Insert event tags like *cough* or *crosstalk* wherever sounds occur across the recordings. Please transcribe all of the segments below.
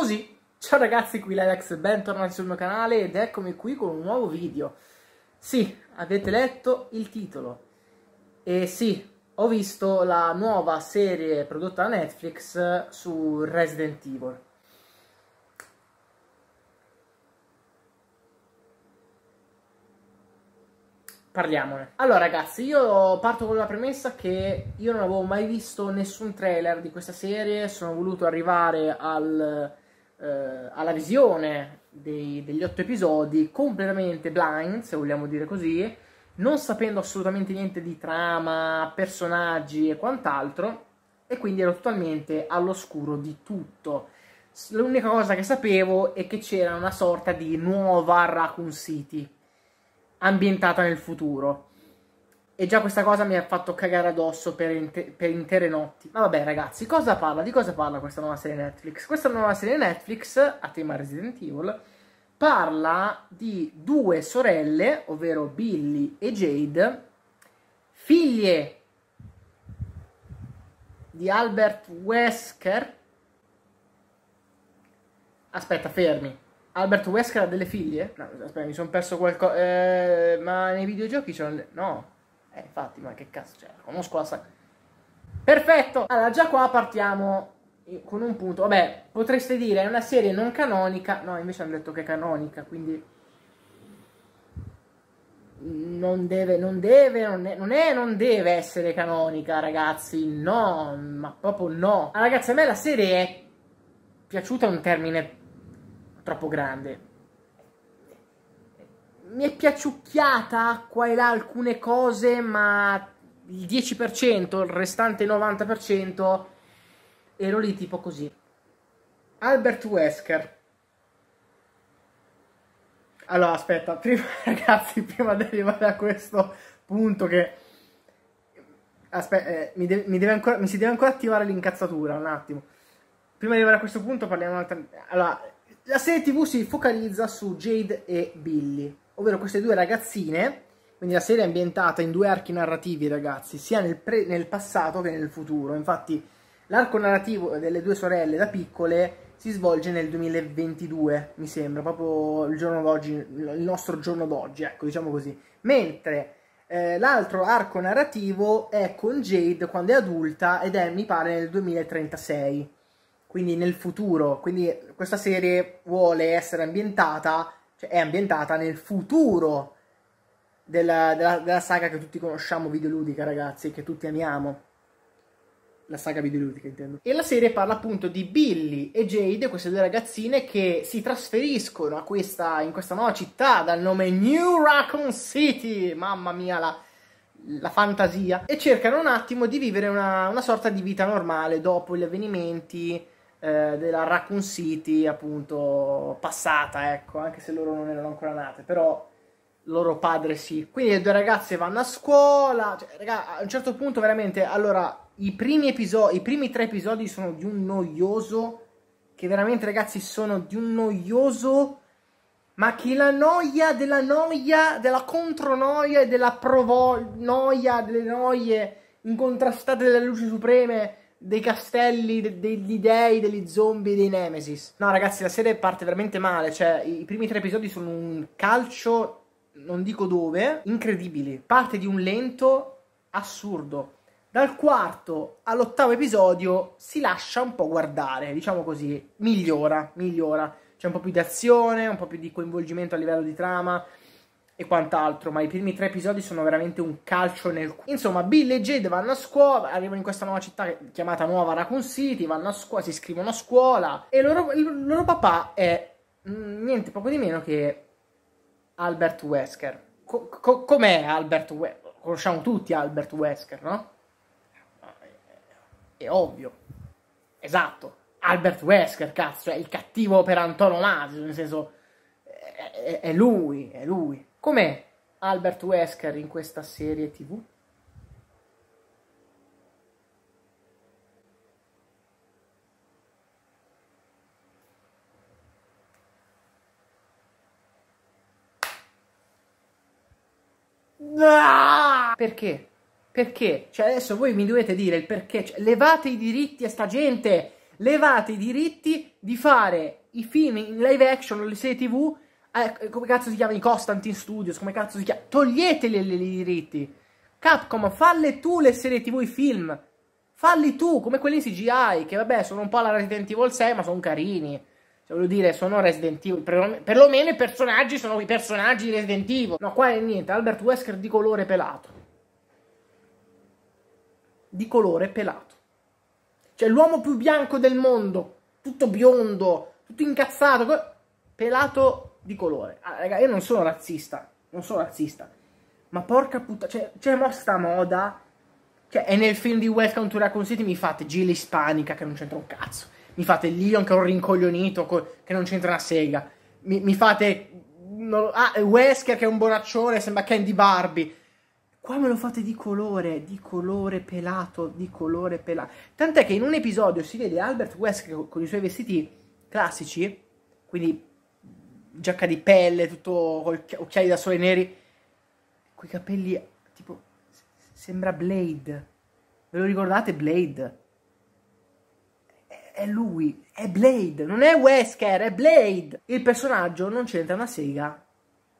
Così, ciao ragazzi, qui l'Alex, bentornati sul mio canale ed eccomi qui con un nuovo video. Sì, avete letto il titolo. E sì, ho visto la nuova serie prodotta da Netflix su Resident Evil. Parliamone. Allora ragazzi, io parto con la premessa che io non avevo mai visto nessun trailer di questa serie, sono voluto arrivare al eh, alla visione dei, degli otto episodi completamente blind, se vogliamo dire così, non sapendo assolutamente niente di trama, personaggi e quant'altro, e quindi ero totalmente all'oscuro di tutto. L'unica cosa che sapevo è che c'era una sorta di nuova Raccoon City ambientata nel futuro e già questa cosa mi ha fatto cagare addosso per, inter- per, intere notti. Ma vabbè, ragazzi, cosa parla? Di cosa parla questa nuova serie Netflix? Questa nuova serie Netflix, a tema Resident Evil, parla di due sorelle, ovvero Billy e Jade, figlie di Albert Wesker. Aspetta, fermi. Albert Wesker ha delle figlie? No, aspetta, mi sono perso qualcosa. Eh, ma nei videogiochi c'è. No, eh, infatti, ma che cazzo c'è? Cioè, conosco la saga. Perfetto! Allora, già qua partiamo con un punto. Vabbè, potreste dire è una serie non canonica. No, invece hanno detto che è canonica, quindi... Non deve, non deve, non è, non, è, non deve essere canonica, ragazzi. No, ma proprio no. Ah, ragazzi, a me la serie è piaciuta un termine troppo grande mi è piaciucchiata qua e là alcune cose, ma il 10%, il restante 90%, ero lì tipo così. Albert Wesker. Allora, aspetta, *laughs* prima, ragazzi, prima di arrivare a questo punto che... Aspetta, eh, mi, de mi, deve ancora, mi si deve ancora attivare l'incazzatura, un attimo. Prima di arrivare a questo punto parliamo... un'altra... Allora, la serie tv si focalizza su Jade e Billy ovvero queste due ragazzine, quindi la serie è ambientata in due archi narrativi, ragazzi, sia nel, pre- nel passato che nel futuro. Infatti, l'arco narrativo delle due sorelle da piccole si svolge nel 2022, mi sembra, proprio il giorno d'oggi, il nostro giorno d'oggi, ecco, diciamo così. Mentre eh, l'altro arco narrativo è con Jade quando è adulta ed è, mi pare, nel 2036, quindi nel futuro. Quindi questa serie vuole essere ambientata cioè è ambientata nel futuro della, della, della, saga che tutti conosciamo videoludica, ragazzi, che tutti amiamo. La saga videoludica, intendo. E la serie parla appunto di Billy e Jade, queste due ragazzine che si trasferiscono questa, in questa nuova città dal nome New Raccoon City. Mamma mia, la, la fantasia. E cercano un attimo di vivere una, una sorta di vita normale dopo gli avvenimenti eh, della Raccoon City appunto passata, ecco, anche se loro non erano ancora nate, però loro padre sì. Quindi le due ragazze vanno a scuola, cioè, raga, a un certo punto veramente, allora, i primi, episodi, i primi tre episodi sono di un noioso, che veramente ragazzi sono di un noioso... Ma che la noia della noia, della contronoia e della provo noia, delle noie incontrastate delle luci supreme dei castelli, de- degli dei, degli zombie, dei nemesis. No ragazzi, la serie parte veramente male, cioè i primi tre episodi sono un calcio, non dico dove, incredibili. Parte di un lento assurdo. Dal quarto all'ottavo episodio si lascia un po' guardare, diciamo così, migliora, migliora. C'è un po' più di azione, un po' più di coinvolgimento a livello di trama, e quant'altro, ma i primi tre episodi sono veramente un calcio nel culo. Insomma, Bill e Jade vanno a scuola, arrivano in questa nuova città chiamata Nuova Raccoon City, vanno a scuola, si iscrivono a scuola e loro, il loro papà è mm, niente poco di meno che Albert Wesker. Co- co- com'è Albert Wesker? Conosciamo tutti Albert Wesker, no? È ovvio. Esatto. Albert Wesker, cazzo, è il cattivo per antonomasia, nel senso... è, è lui, è lui. Com'è Albert Wesker in questa serie tv? Ah! Perché? Perché? Cioè adesso voi mi dovete dire il perché. Cioè, levate i diritti a sta gente! Levate i diritti di fare i film in live action o le serie tv eh, come cazzo si chiama i Constantin Studios, come cazzo si chiama, toglieteli i diritti. Capcom, falle tu le serie TV, i film. Falli tu, come quelli in CGI, che vabbè sono un po' alla Resident Evil 6, ma sono carini. Cioè, voglio dire, sono Resident Evil. Per, perlomeno i personaggi sono i personaggi di Resident Evil. No, qua è niente, Albert Wesker di colore pelato. Di colore pelato. Cioè, l'uomo più bianco del mondo, tutto biondo, tutto incazzato, pelato di colore. Ah, raga, io non sono razzista, non sono razzista. Ma porca puttana, cioè, c'è cioè, mo sta moda. Cioè, è nel film di Welcome to Raccoon City mi fate Gila ispanica che non c'entra un cazzo. Mi fate Leon che è un rincoglionito co- che non c'entra una sega. Mi, mi fate no, ah, Wesker che è un bonaccione, sembra Candy Barbie. Qua me lo fate di colore, di colore pelato, di colore pelato. Tant'è che in un episodio si vede Albert Wesker con i suoi vestiti classici, quindi giacca di pelle, tutto con occhiali da sole neri, coi capelli tipo sembra Blade. Ve lo ricordate Blade? È lui, è Blade, non è Wesker, è Blade. Il personaggio non c'entra una sega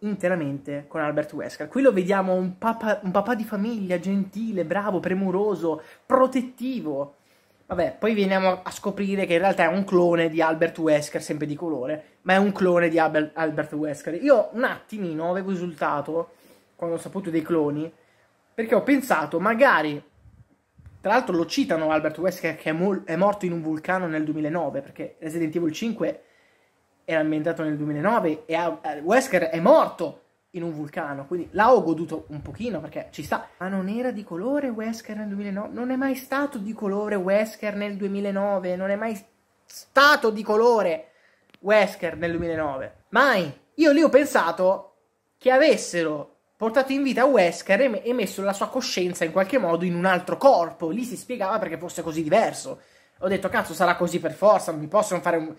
interamente con Albert Wesker. Qui lo vediamo un papà, un papà di famiglia, gentile, bravo, premuroso, protettivo Vabbè, poi veniamo a scoprire che in realtà è un clone di Albert Wesker, sempre di colore, ma è un clone di Albert Wesker. Io un attimino avevo esultato quando ho saputo dei cloni, perché ho pensato magari tra l'altro lo citano Albert Wesker che è, è, morto in un vulcano nel 2009, perché Resident Evil 5 era ambientato nel 2009 e Wesker è morto in un vulcano, quindi là ho goduto un pochino perché ci sta. Ma non era di colore Wesker nel 2009? Non è mai stato di colore Wesker nel 2009, non è mai stato di colore Wesker nel 2009. Mai! Io lì ho pensato che avessero portato in vita Wesker e messo la sua coscienza in qualche modo in un altro corpo. Lì si spiegava perché fosse così diverso. Ho detto, cazzo, sarà così per forza, non mi possono fare un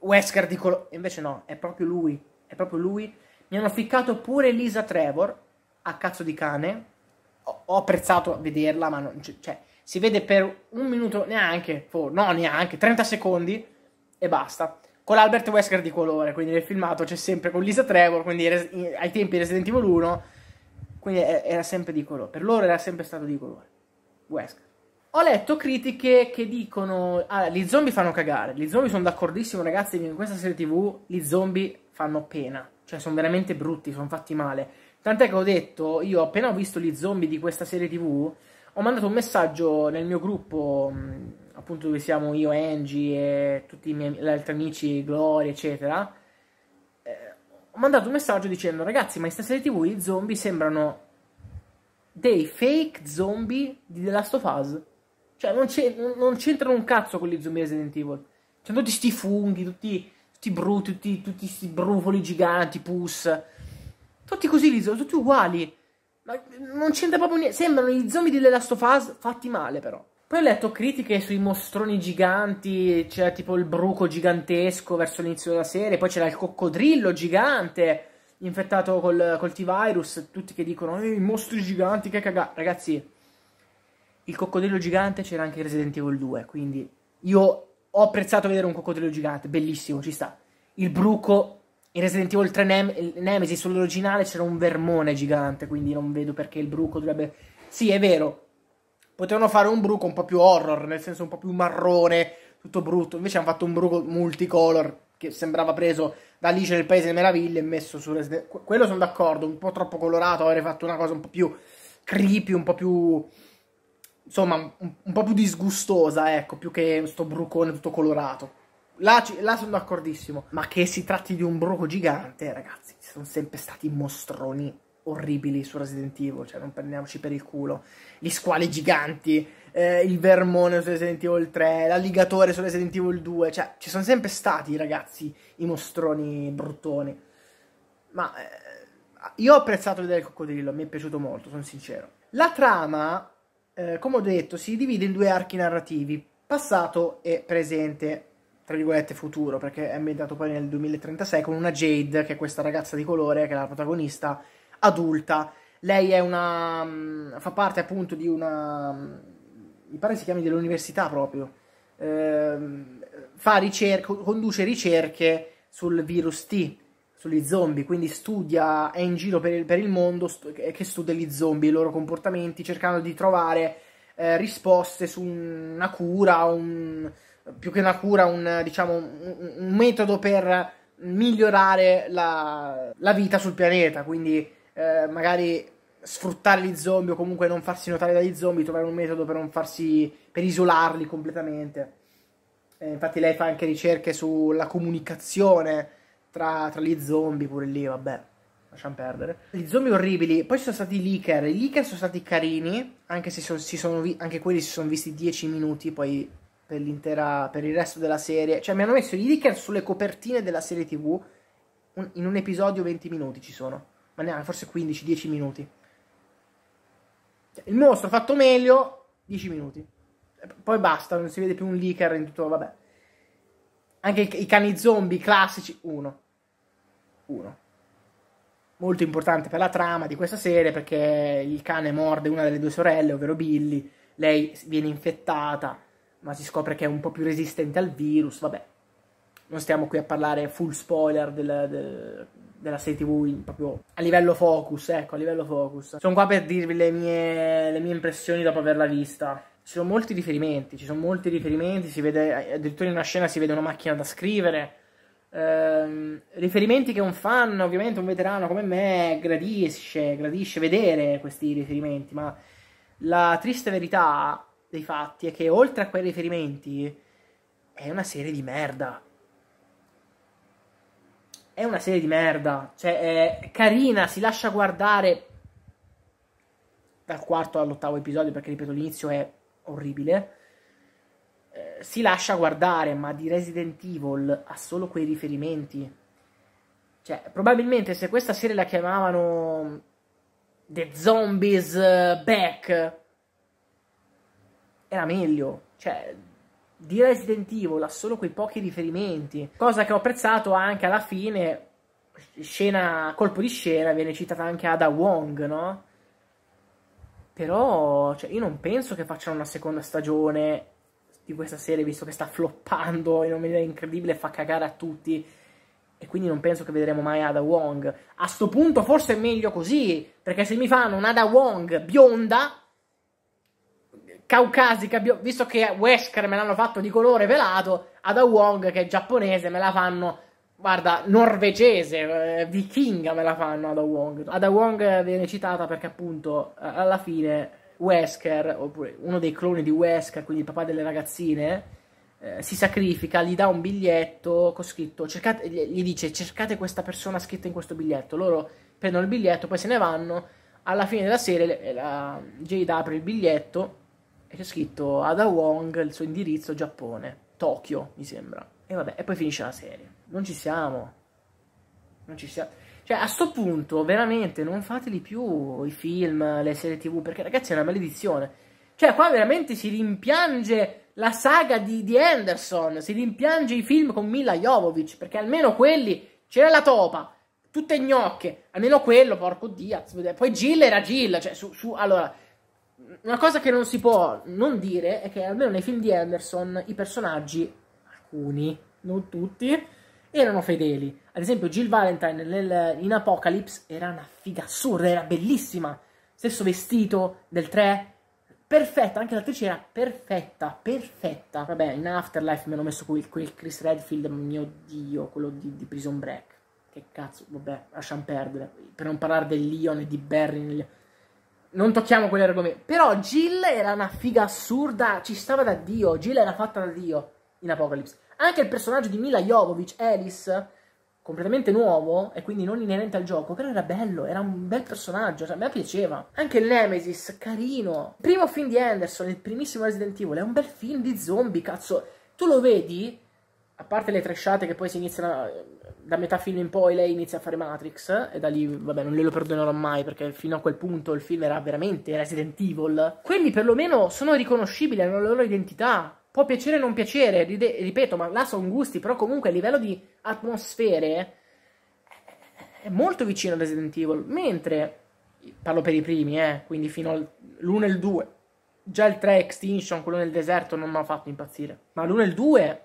Wesker di colore. Invece no, è proprio lui, è proprio lui mi hanno ficcato pure Lisa Trevor, a cazzo di cane. Ho, ho apprezzato vederla, ma non, cioè, si vede per un minuto neanche, oh, no neanche, 30 secondi e basta. Con l'Albert Wesker di colore, quindi nel filmato c'è sempre con Lisa Trevor, quindi ai tempi di Resident Evil 1, quindi era sempre di colore. Per loro era sempre stato di colore. Wesker. Ho letto critiche che dicono: ah, gli zombie fanno cagare. Gli zombie sono d'accordissimo, ragazzi. che In questa serie TV, gli zombie fanno pena. Cioè, sono veramente brutti, sono fatti male. Tant'è che ho detto, io appena ho visto gli zombie di questa serie TV, ho mandato un messaggio nel mio gruppo, mm, appunto dove siamo io, Angie e tutti i miei altri amici, Gloria, eccetera. Eh, ho mandato un messaggio dicendo, ragazzi, ma in questa serie TV i zombie sembrano dei fake zombie di The Last of Us. Cioè, non, c'entrano un cazzo con gli zombie Resident Evil. C'è tutti sti funghi, tutti tutti brutti, tutti, tutti questi brufoli giganti, pus. Tutti così, li, tutti uguali. Ma non c'entra proprio niente. Sembrano i zombie di The Last of Us fatti male, però. Poi ho letto critiche sui mostroni giganti, c'era tipo il bruco gigantesco verso l'inizio della serie, poi c'era il coccodrillo gigante infettato col, col T-virus, tutti che dicono ehi, mostri giganti, che cagà. Ragazzi, il coccodrillo gigante c'era anche in Resident Evil 2, quindi io ho apprezzato vedere un coccodrillo gigante, bellissimo, ci sta. Il bruco in Resident Evil 3 Nem- Nemesis sull'originale c'era un vermone gigante, quindi non vedo perché il bruco dovrebbe... Sì, è vero, potevano fare un bruco un po' più horror, nel senso un po' più marrone, tutto brutto. Invece hanno fatto un bruco multicolor che sembrava preso da Alice nel Paese delle Meraviglie e messo su Resident Evil... Quello sono d'accordo, un po' troppo colorato, avrei fatto una cosa un po' più creepy, un po' più insomma, un, un, po' più disgustosa, ecco, più che sto brucone tutto colorato. Là, là sono d'accordissimo, ma che si tratti di un bruco gigante, eh, ragazzi, ci sono sempre stati mostroni orribili su Resident Evil, cioè non prendiamoci per il culo. Gli squali giganti, eh, il vermone su Resident Evil 3, l'alligatore su Resident Evil 2, cioè ci sono sempre stati, ragazzi, i mostroni bruttoni. Ma eh, io ho apprezzato vedere il coccodrillo, mi è piaciuto molto, sono sincero. La trama eh, come ho detto, si divide in due archi narrativi, passato e presente, tra virgolette futuro, perché è ambientato poi nel 2036 con una Jade, che è questa ragazza di colore, che è la protagonista, adulta. Lei è una... Mm, fa parte appunto di una... Mm, mi pare si chiami dell'università proprio. Eh, fa ricerca, conduce ricerche sul virus T, sugli zombie, quindi studia, è in giro per il, per il mondo che studia gli zombie, i loro comportamenti, cercando di trovare eh, risposte su una cura, un, più che una cura, un, diciamo, un, un metodo per migliorare la, la, vita sul pianeta, quindi eh, magari sfruttare gli zombie o comunque non farsi notare dagli zombie, trovare un metodo per non farsi, per isolarli completamente. Eh, infatti lei fa anche ricerche sulla comunicazione, tra, tra gli zombie pure lì, vabbè lasciamo perdere. Gli zombie orribili, poi ci sono stati i leaker, i leaker sono stati carini, anche se son, si sono vi- anche quelli si sono visti 10 minuti poi per l'intera, per il resto della serie, cioè mi hanno messo i leaker sulle copertine della serie tv, un, in un episodio 20 minuti ci sono, ma neanche forse 15-10 minuti. Il mostro fatto meglio, 10 minuti, poi basta, non si vede più un leaker in tutto, vabbè. Anche i cani zombie classici, uno 1. Molto importante per la trama di questa serie perché il cane morde una delle due sorelle, ovvero Billy, lei viene infettata, ma si scopre che è un po' più resistente al virus, vabbè. Non stiamo qui a parlare full spoiler del, del, della serie tv proprio a livello focus, ecco, a livello focus. Sono qua per dirvi le mie, le mie impressioni dopo averla vista ci sono molti riferimenti, ci sono molti riferimenti, si vede addirittura in una scena si vede una macchina da scrivere, Ehm, riferimenti che un fan, ovviamente un veterano come me, gradisce, gradisce vedere questi riferimenti, ma la triste verità dei fatti è che oltre a quei riferimenti è una serie di merda. È una serie di merda, cioè è carina, si lascia guardare dal quarto all'ottavo episodio perché ripeto l'inizio è orribile eh, si lascia guardare, ma di Resident Evil ha solo quei riferimenti. Cioè, probabilmente se questa serie la chiamavano The Zombies eh, Back, era meglio. Cioè, di Resident Evil ha solo quei pochi riferimenti, cosa che ho apprezzato anche alla fine. Scena, colpo di scena viene citata anche Ada Wong, no? Però cioè, io non penso che facciano una seconda stagione di questa serie, visto che sta floppando in una maniera incredibile, e fa cagare a tutti. E quindi non penso che vedremo mai Ada Wong. A sto punto forse è meglio così, perché se mi fanno un'Ada Wong bionda, caucasica, bio... visto che Wesker me l'hanno fatto di colore velato, Ada Wong che è giapponese me la fanno, guarda, norvegese, eh, vichinga me la fanno Ada Wong. Ada Wong viene citata perché appunto alla fine Wesker, oppure uno dei cloni di Wesker, quindi il papà delle ragazzine, eh, si sacrifica, gli dà un biglietto con scritto, cercate, gli dice cercate questa persona scritta in questo biglietto, loro prendono il biglietto, poi se ne vanno, alla fine della serie eh, la, Jade apre il biglietto e c'è scritto Ada Wong, il suo indirizzo, Giappone, Tokyo mi sembra, e vabbè, e poi finisce la serie, non ci siamo, non ci siamo. Cioè, a sto punto, veramente, non fateli più i film, le serie tv, perché ragazzi è una maledizione. Cioè, qua veramente si rimpiange la saga di, di Anderson, si rimpiange i film con Mila Jovovic, perché almeno quelli c'era la topa, tutte gnocche, almeno quello, porco Diaz. Poi Gill era Gill, cioè, su, su, allora... Una cosa che non si può non dire è che almeno nei film di Anderson i personaggi, alcuni, non tutti, erano fedeli. Ad esempio, Jill Valentine nel, in Apocalypse era una figa assurda, era bellissima. Stesso vestito del 3, perfetta, anche l'attrice era perfetta, perfetta. Vabbè, in Afterlife mi hanno messo quel, quel Chris Redfield, mio dio, quello di, di, Prison Break. Che cazzo, vabbè, lasciamo perdere. Per non parlare del Leon e di Barry. Nel... Non tocchiamo quell'argomento. Però Jill era una figa assurda, ci stava da Dio. Jill era fatta da Dio in Apocalypse. Anche il personaggio di Mila Jovovic, Alice, completamente nuovo e quindi non inerente al gioco, però era bello, era un bel personaggio, cioè, a me piaceva. Anche Nemesis, carino. Primo film di Anderson, il primissimo Resident Evil, è un bel film di zombie, cazzo. Tu lo vedi, a parte le tresciate che poi si iniziano, da metà film in poi lei inizia a fare Matrix, e da lì, vabbè, non glielo perdonerò mai, perché fino a quel punto il film era veramente Resident Evil. Quelli perlomeno sono riconoscibili, hanno la loro identità può piacere o non piacere, ripeto, ma là sono gusti, però comunque a livello di atmosfere è molto vicino a Resident Evil, mentre, parlo per i primi, eh, quindi fino all'1 e il 2, già il 3 Extinction, quello nel deserto, non mi ha fatto impazzire, ma l'1 e il 2...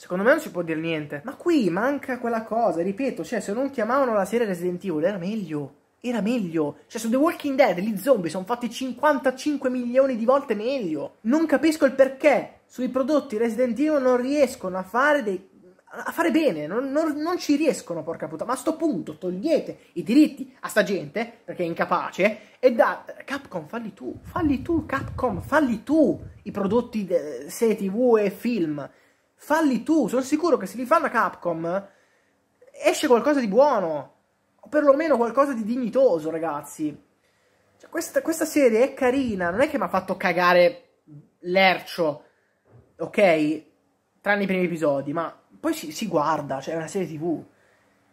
Secondo me non si può dire niente. Ma qui manca quella cosa, ripeto, cioè se non chiamavano la serie Resident Evil era meglio era meglio. Cioè, su The Walking Dead gli zombie sono fatti 55 milioni di volte meglio. Non capisco il perché sui prodotti Resident Evil non riescono a fare dei. A fare bene, non, non, non ci riescono, porca puttana. Ma a sto punto togliete i diritti a sta gente, perché è incapace, e da Capcom falli tu, falli tu, Capcom, falli tu i prodotti se tv e film. Falli tu, sono sicuro che se li fanno a Capcom esce qualcosa di buono o perlomeno qualcosa di dignitoso, ragazzi. Cioè, questa, questa serie è carina, non è che mi ha fatto cagare l'ercio, ok? Tranne i primi episodi, ma poi si, si guarda, cioè è una serie tv.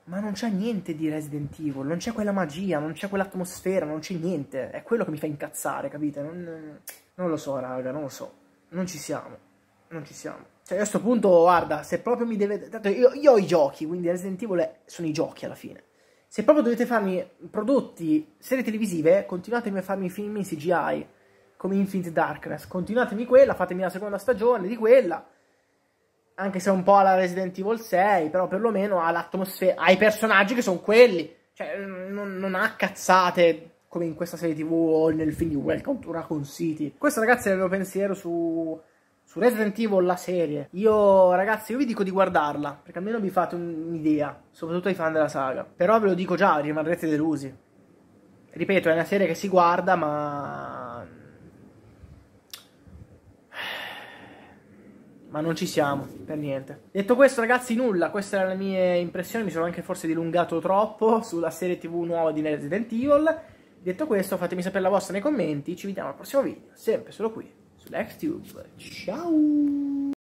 Ma non c'è niente di Resident Evil, non c'è quella magia, non c'è quell'atmosfera, non c'è niente. È quello che mi fa incazzare, capite? Non, non, lo so, raga, non lo so. Non ci siamo. Non ci siamo. Cioè, a questo punto, guarda, se proprio mi deve... io, io ho i giochi, quindi Resident Evil è... sono i giochi alla fine. Se proprio dovete farmi prodotti, serie televisive, continuatemi a farmi film in CGI, come Infinite Darkness. Continuatemi quella, fatemi la seconda stagione di quella. Anche se un po' alla Resident Evil 6, però perlomeno all'atmosfera, ai personaggi che sono quelli. Cioè, mm, non, non ha cazzate come in questa serie TV o nel film di Welcome to Raccoon City. Questo, ragazzi, è il mio pensiero su su Resident Evil la serie. Io, ragazzi, io vi dico di guardarla, perché almeno vi fate un'idea, soprattutto ai fan della saga. Però ve lo dico già, rimarrete delusi. Ripeto, è una serie che si guarda, ma... *sighs* Ma non ci siamo, per niente. Detto questo, ragazzi, nulla. Queste erano le mie impressioni. Mi sono anche forse dilungato troppo sulla serie TV nuova di Resident Evil. Detto questo, fatemi sapere la vostra nei commenti. Ci vediamo al prossimo video, sempre solo qui next to you. But ciao.